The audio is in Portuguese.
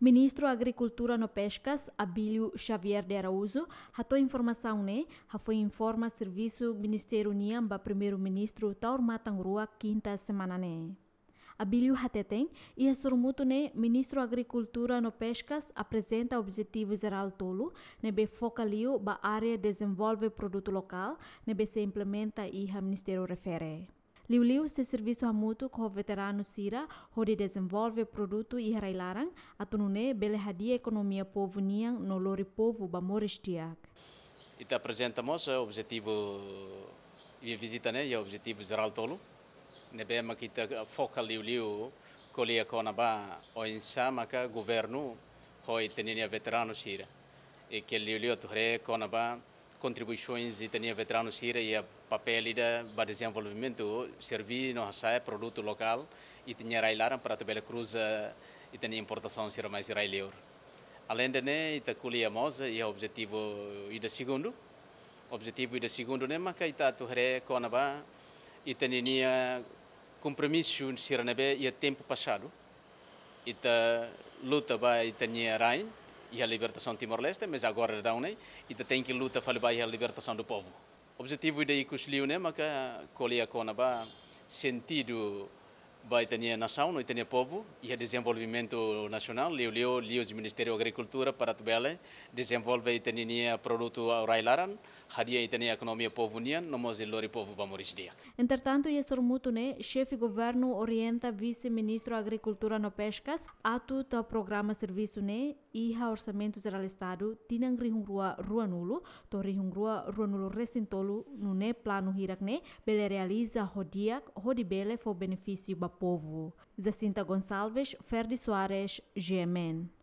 Ministro da Agricultura no Pescas, Abílio Xavier de Araújo, ratou informação né, ha foi informa serviço Ministério União o Primeiro-Ministro Taur Matangrua quinta semana né. Abílio Hateteng e a surmuto né, Ministro da Agricultura no Pescas apresenta objetivo geral tolo, né be focaliu ba área desenvolve produto local, né be se implementa e a Ministério refere. Liuliu se serviço a mútuo com veterano Sira, onde desenvolve produto e railarang, atunune belehadia economia povo niang no lori povo moristiak. Ita apresentamos o objetivo e visita né, e o objetivo geral tolo. Nebema kita foca liuliu kolia konaba oinsa maka governo hoi tenenia veterano Sira. E que liuliu tuhre conaba contribuições e tinha veterano Síria e a papel da para desenvolvimento servir não é produto local e tinha railaram para a tabela cruz e eh, tinha importação Sira mais israelense além de né ita culia moza e o objetivo e da segundo objetivo e da segundo né mas que ita torre conaba e tinha compromisso ser na e tempo passado ita luta ba e tinha rain e a libertação de Timor-Leste, mas agora da né? E tem que luta para a libertação do povo. O objetivo daí que os liu, né, mas que colher a sentido vai ter nação, nós temos povo e a desenvolvimento nacional. Liu liu liu do Ministério da Agricultura para Tubele desenvolve e tem produto Railaran, hadia e tem economia povo nian, não mos ilori povo para morir dia. Entretanto, e sormuto né, chefe governo orienta vice-ministro Agricultura no Pescas, atu ta programa serviço né e ha orçamento geral estado tinang rihungrua ruanulo, to rua ruanulo recentolo no né plano hirak né, bele realiza hodiak hodibele for benefício Povo, Jacinta Gonçalves, Ferdi Soares, GMN.